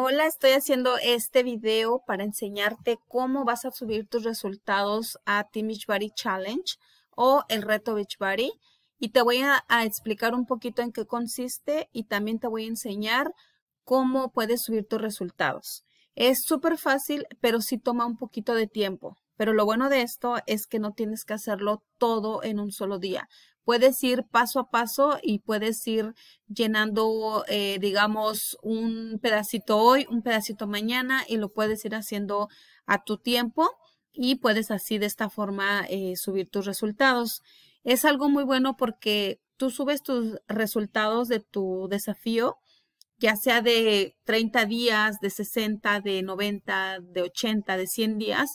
Hola, estoy haciendo este video para enseñarte cómo vas a subir tus resultados a Team Beachbody Challenge o el reto Beachbody. Y te voy a, a, explicar un poquito en qué consiste y también te voy a enseñar cómo puedes subir tus resultados. Es súper fácil, pero sí toma un poquito de tiempo. Pero lo bueno de esto es que no tienes que hacerlo todo en un solo día puedes ir paso a paso y puedes ir llenando, eh, digamos, un pedacito hoy, un pedacito mañana y lo puedes ir haciendo a tu tiempo y puedes así de esta forma eh, subir tus resultados. Es algo muy bueno porque tú subes tus resultados de tu desafío, ya sea de 30 días, de 60, de 90, de 80, de 100 días,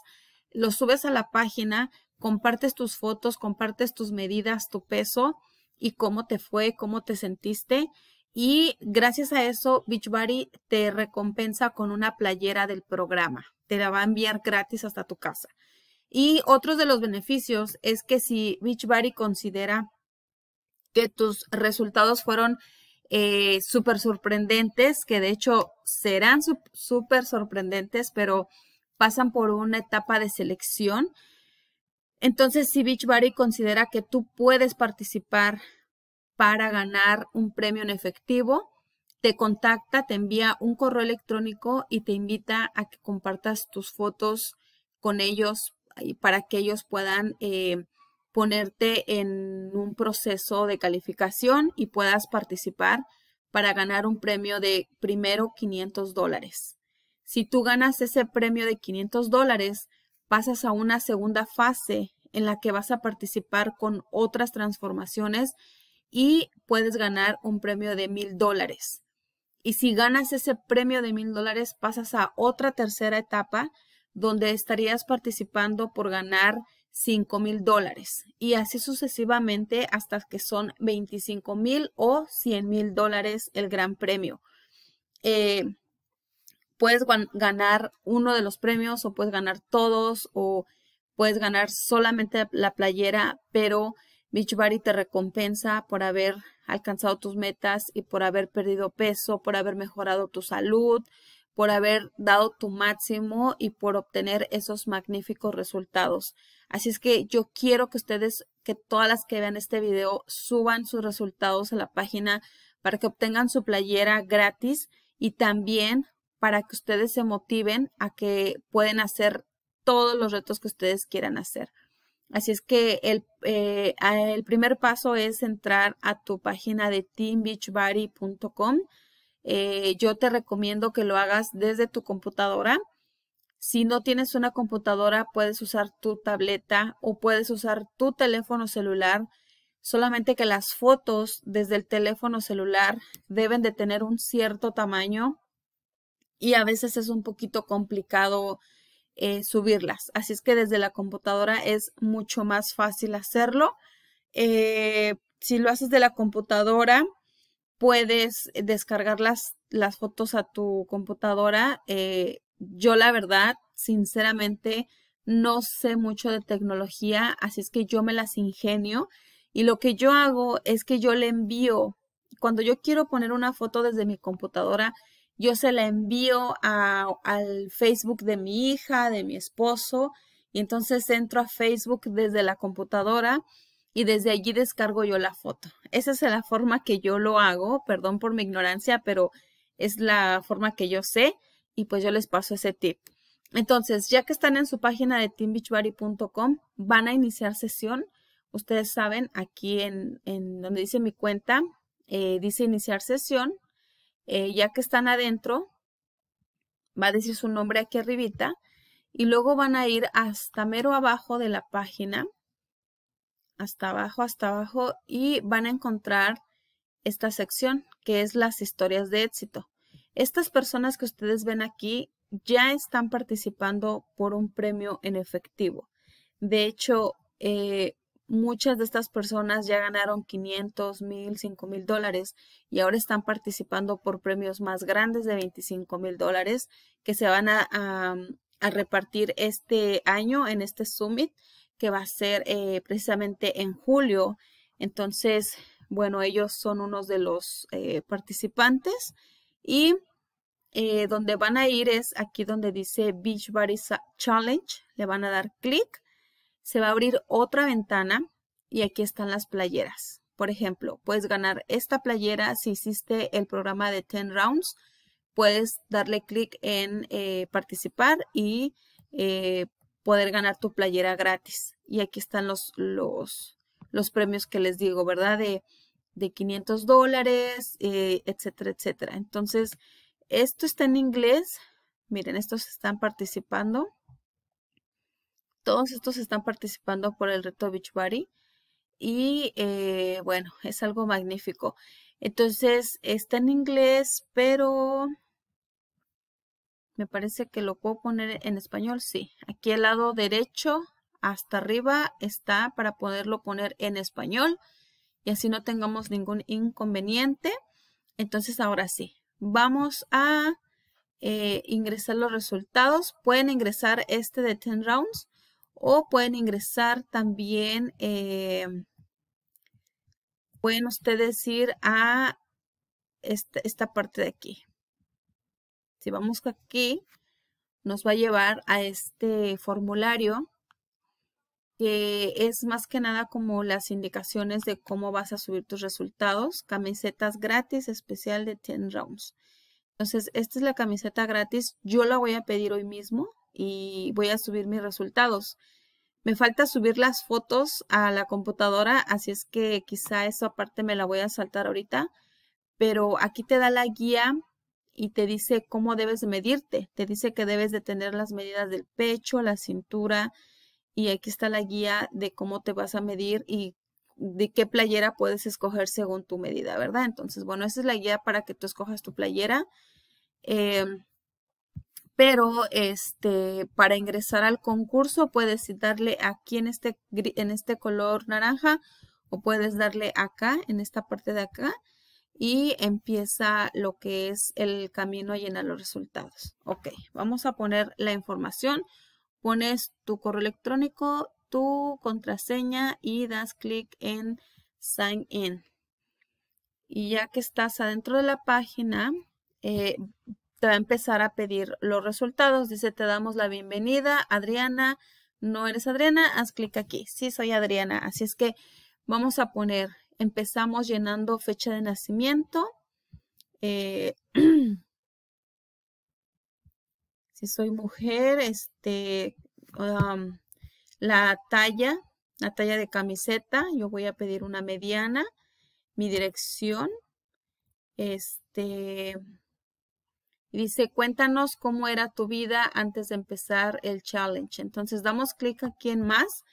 los subes a la página compartes tus fotos, compartes tus medidas, tu peso y cómo te fue, cómo te sentiste. Y gracias a eso, Beachbody te recompensa con una playera del programa. Te la va a enviar gratis hasta tu casa. Y otro de los beneficios es que si Beachbody considera que tus resultados fueron eh, súper sorprendentes, que de hecho serán súper sorprendentes, pero pasan por una etapa de selección, entonces, si Beachbody considera que tú puedes participar para ganar un premio en efectivo, te contacta, te envía un correo electrónico y te invita a que compartas tus fotos con ellos para que ellos puedan eh, ponerte en un proceso de calificación y puedas participar para ganar un premio de primero 500 dólares. Si tú ganas ese premio de 500 dólares, pasas a una segunda fase en la que vas a participar con otras transformaciones y puedes ganar un premio de mil dólares. Y si ganas ese premio de mil dólares, pasas a otra tercera etapa donde estarías participando por ganar cinco mil dólares y así sucesivamente hasta que son veinticinco mil o cien mil dólares el gran premio. Eh, puedes ganar uno de los premios o puedes ganar todos o puedes ganar solamente la playera, pero Beachbody te recompensa por haber alcanzado tus metas y por haber perdido peso, por haber mejorado tu salud, por haber dado tu máximo y por obtener esos magníficos resultados. Así es que yo quiero que ustedes, que todas las que vean este video, suban sus resultados a la página para que obtengan su playera gratis y también para que ustedes se motiven a que pueden hacer todos los retos que ustedes quieran hacer. Así es que el, eh, el primer paso es entrar a tu página de teambeachbody.com. Eh, yo te recomiendo que lo hagas desde tu computadora. Si no tienes una computadora, puedes usar tu tableta o puedes usar tu teléfono celular. Solamente que las fotos desde el teléfono celular deben de tener un cierto tamaño y a veces es un poquito complicado eh, subirlas. Así es que desde la computadora es mucho más fácil hacerlo. Eh, si lo haces de la computadora, puedes descargar las, las fotos a tu computadora. Eh, yo la verdad, sinceramente, no sé mucho de tecnología, así es que yo me las ingenio. Y lo que yo hago es que yo le envío, cuando yo quiero poner una foto desde mi computadora, yo se la envío a, al Facebook de mi hija, de mi esposo, y entonces entro a Facebook desde la computadora y desde allí descargo yo la foto. Esa es la forma que yo lo hago, perdón por mi ignorancia, pero es la forma que yo sé y pues yo les paso ese tip. Entonces, ya que están en su página de teambeachbody.com, van a iniciar sesión. Ustedes saben, aquí en, donde dice mi cuenta, eh, dice iniciar sesión eh, ya que están adentro, va a decir su nombre aquí arribita y luego van a ir hasta mero abajo de la página, hasta abajo, hasta abajo y van a encontrar esta sección que es las historias de éxito. Estas personas que ustedes ven aquí ya están participando por un premio en efectivo. De hecho, eh, muchas de estas personas ya ganaron 500, 1000, 5000 dólares y ahora están participando por premios más grandes de 25 mil dólares que se van a, repartir este año en este summit que va a ser eh, precisamente en julio. Entonces, bueno, ellos son unos de los eh, participantes y eh, donde van a ir es aquí donde dice beach Beachbody Challenge. Le van a dar clic se va a abrir otra ventana y aquí están las playeras. Por ejemplo, puedes ganar esta playera si hiciste el programa de 10 rounds. Puedes darle clic en eh, participar y eh, poder ganar tu playera gratis. Y aquí están los, los, los premios que les digo, ¿verdad? De, 500 dólares, eh, etcétera, etcétera. Entonces, esto está en inglés. Miren, estos están participando. Todos estos están participando por el reto Beachbody y eh, bueno, es algo magnífico. Entonces está en inglés, pero me parece que lo puedo poner en español, sí. Aquí al lado derecho hasta arriba está para poderlo poner en español y así no tengamos ningún inconveniente. Entonces ahora sí, vamos a eh, ingresar los resultados. Pueden ingresar este de 10 rounds o pueden ingresar también, eh, pueden ustedes ir a esta, esta parte de aquí. Si vamos aquí, nos va a llevar a este formulario que es más que nada como las indicaciones de cómo vas a subir tus resultados. Camisetas gratis especial de 10 rounds. Entonces, esta es la camiseta gratis. Yo la voy a pedir hoy mismo y voy a subir mis resultados. Me falta subir las fotos a la computadora, así es que quizá esa parte me la voy a saltar ahorita, pero aquí te da la guía y te dice cómo debes medirte. Te dice que debes de tener las medidas del pecho, la cintura y aquí está la guía de cómo te vas a medir y de qué playera puedes escoger según tu medida, ¿verdad? Entonces, bueno, esa es la guía para que tú escojas tu playera. Em, pero este para ingresar al concurso puedes darle aquí en este en este color naranja o puedes darle acá en esta parte de acá y empieza lo que es el camino a llenar los resultados. Ok, vamos a poner la información. Pones tu correo electrónico, tu contraseña y das clic en Sign In. Y ya que estás adentro de la página, eh, te va a empezar a pedir los resultados. Dice, te damos la bienvenida, Adriana. No eres Adriana, haz clic aquí. Sí, soy Adriana. Así es que vamos a poner, empezamos llenando fecha de nacimiento. Eh, si soy mujer, este, la talla, la talla de camiseta, yo voy a pedir una mediana, mi dirección, este, y dice, cuéntanos cómo era tu vida antes de empezar el challenge. Entonces damos clic aquí en más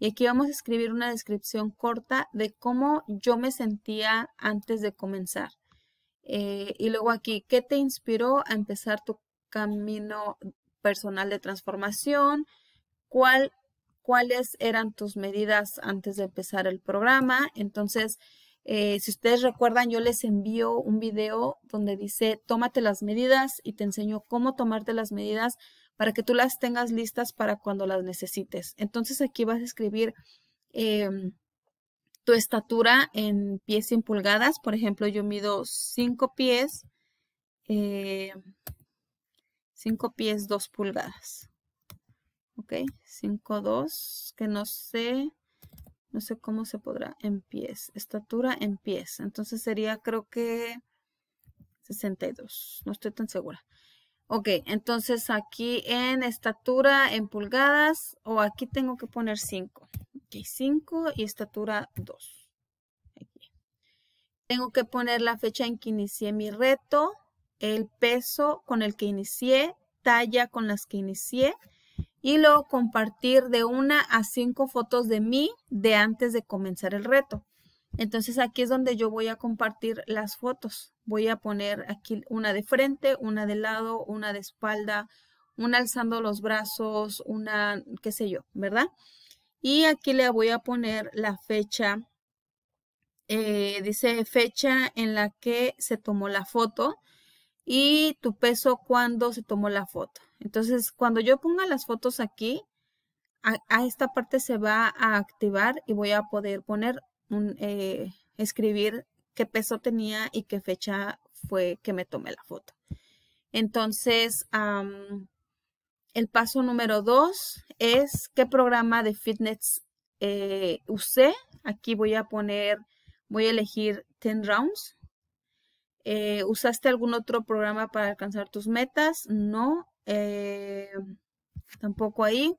y aquí vamos a escribir una descripción corta de cómo yo me sentía antes de comenzar. Eh, y luego aquí, ¿qué te inspiró a empezar tu camino personal de transformación? ¿Cuál, ¿Cuáles eran tus medidas antes de empezar el programa? Entonces, eh, si ustedes recuerdan, yo les envío un video donde dice, tómate las medidas y te enseño cómo tomarte las medidas para que tú las tengas listas para cuando las necesites. Entonces aquí vas a escribir em, tu estatura en pies y pulgadas. Por ejemplo, yo mido 5 pies, 5 eh, pies 2 pulgadas. ¿Ok? 5, 2, que no sé no sé cómo se podrá, en pies, estatura en pies. Entonces sería creo que 62, no estoy tan segura. Ok, entonces aquí en estatura en pulgadas o aquí tengo que poner 5. Ok, 5 y estatura 2. Tengo que poner la fecha en que inicié mi reto, el peso con el que inicié, talla con las que inicié y luego compartir de una a cinco fotos de mí de antes de comenzar el reto. Entonces aquí es donde yo voy a compartir las fotos. Voy a poner aquí una de frente, una de lado, una de espalda, una alzando los brazos, una qué sé yo, ¿verdad? Y aquí le voy a poner la fecha, eh, dice fecha en la que se tomó la foto y tu peso cuando se tomó la foto. Entonces, cuando yo ponga las fotos aquí, a, esta parte se va a activar y voy a poder poner un, eh, escribir qué peso tenía y qué fecha fue que me tomé la foto. Entonces, el paso número dos es qué programa de fitness eh, usé. Aquí voy a poner, voy a elegir 10 rounds. Eh, ¿Usaste algún otro programa para alcanzar tus metas? No. Eh, tampoco ahí.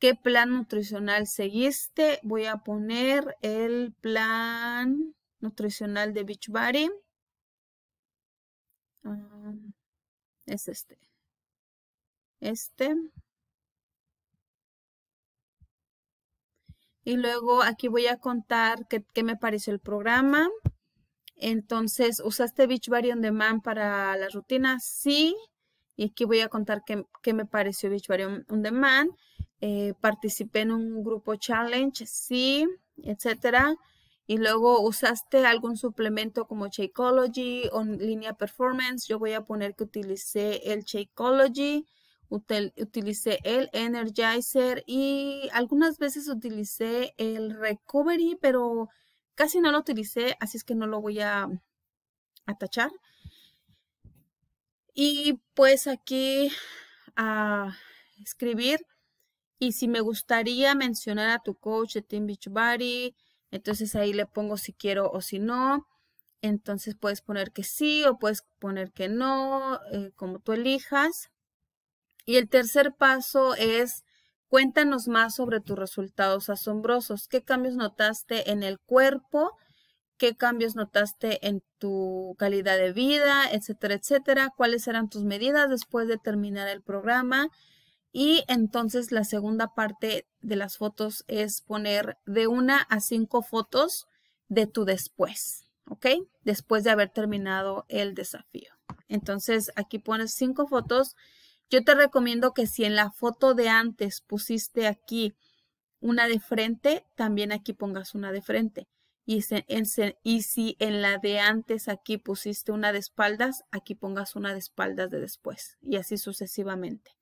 ¿Qué plan nutricional seguiste? Voy a poner el plan nutricional de Beachbody. Ah, es este. Este. Y luego aquí voy a contar qué, me pareció el programa. Entonces, ¿usaste Beachbody on Demand para la rutina, Sí. Y aquí voy a contar qué, me pareció Beachbody on, Demand. Eh, participé en un grupo challenge, sí, etcétera. Y luego usaste algún suplemento como Shakeology o Línea Performance. Yo voy a poner que utilicé el Shakeology, utilicé el Energizer y algunas veces utilicé el Recovery, pero casi no lo utilicé, así es que no lo voy a, atachar. Y pues aquí a ah, escribir. Y si me gustaría mencionar a tu coach de Team Beachbody, entonces ahí le pongo si quiero o si no. Entonces puedes poner que sí o puedes poner que no, eh, como tú elijas. Y el tercer paso es cuéntanos más sobre tus resultados asombrosos. ¿Qué cambios notaste en el cuerpo? qué cambios notaste en tu calidad de vida, etcétera, etcétera, cuáles eran tus medidas después de terminar el programa. Y entonces la segunda parte de las fotos es poner de una a cinco fotos de tu después, ¿ok? Después de haber terminado el desafío. Entonces aquí pones cinco fotos. Yo te recomiendo que si en la foto de antes pusiste aquí una de frente, también aquí pongas una de frente. Y, si en la de antes aquí pusiste una de espaldas, aquí pongas una de espaldas de después y así sucesivamente.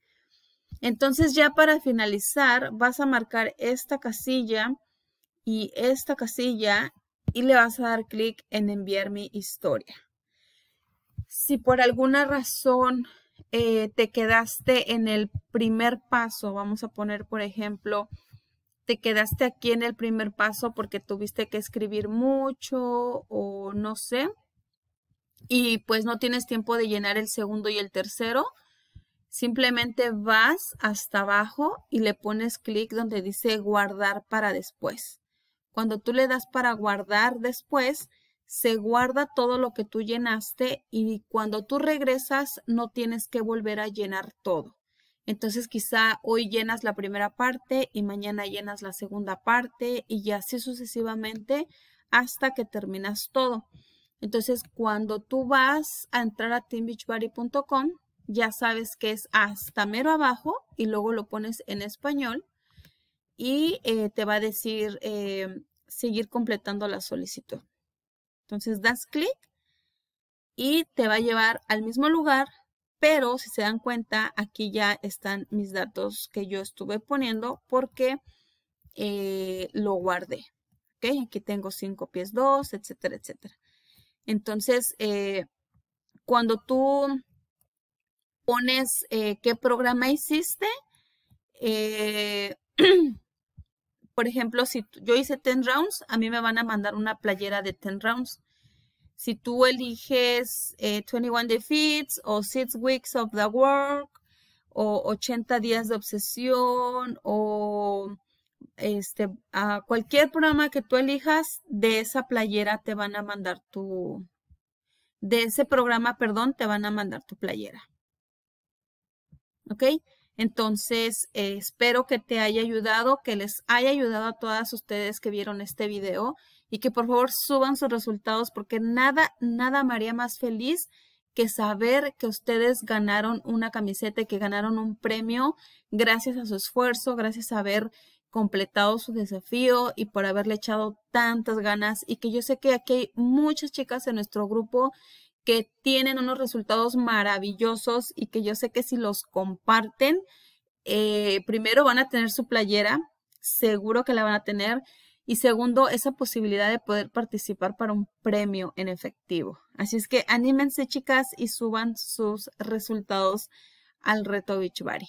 Entonces ya para finalizar vas a marcar esta casilla y esta casilla y le vas a dar clic en enviar mi historia. Si por alguna razón eh, te quedaste en el primer paso, vamos a poner por ejemplo te quedaste aquí en el primer paso porque tuviste que escribir mucho o no sé, y pues no tienes tiempo de llenar el segundo y el tercero, simplemente vas hasta abajo y le pones clic donde dice guardar para después. Cuando tú le das para guardar después, se guarda todo lo que tú llenaste y cuando tú regresas no tienes que volver a llenar todo. Entonces quizá hoy llenas la primera parte y mañana llenas la segunda parte y así sucesivamente hasta que terminas todo. Entonces cuando tú vas a entrar a teambeachbody.com, ya sabes que es hasta mero abajo y luego lo pones en español y eh, te va a decir eh, seguir completando la solicitud. Entonces das clic y te va a llevar al mismo lugar pero si se dan cuenta, aquí ya están mis datos que yo estuve poniendo porque eh, lo guardé. ¿ok? Aquí tengo 5 pies 2, etcétera, etcétera. Entonces, eh, cuando tú pones eh, qué programa hiciste, por ejemplo, si yo hice 10 rounds, a mí me van a mandar una playera de 10 rounds si tú eliges 21 eh, Defeats o 6 Weeks of the Work o 80 días de obsesión o este, a cualquier programa que tú elijas, de esa playera te van a mandar tu, de ese programa, perdón, te van a mandar tu playera. ¿Ok? Entonces, eh, espero que te haya ayudado, que les haya ayudado a todas ustedes que vieron este video y que por favor suban sus resultados porque nada, nada me haría más feliz que saber que ustedes ganaron una camiseta y que ganaron un premio gracias a su esfuerzo, gracias a haber completado su desafío y por haberle echado tantas ganas y que yo sé que aquí hay muchas chicas en nuestro grupo que tienen unos resultados maravillosos y que yo sé que si los comparten, eh, primero van a tener su playera, seguro que la van a tener, y segundo, esa posibilidad de poder participar para un premio en efectivo. Así es que anímense chicas y suban sus resultados al reto Beachbody.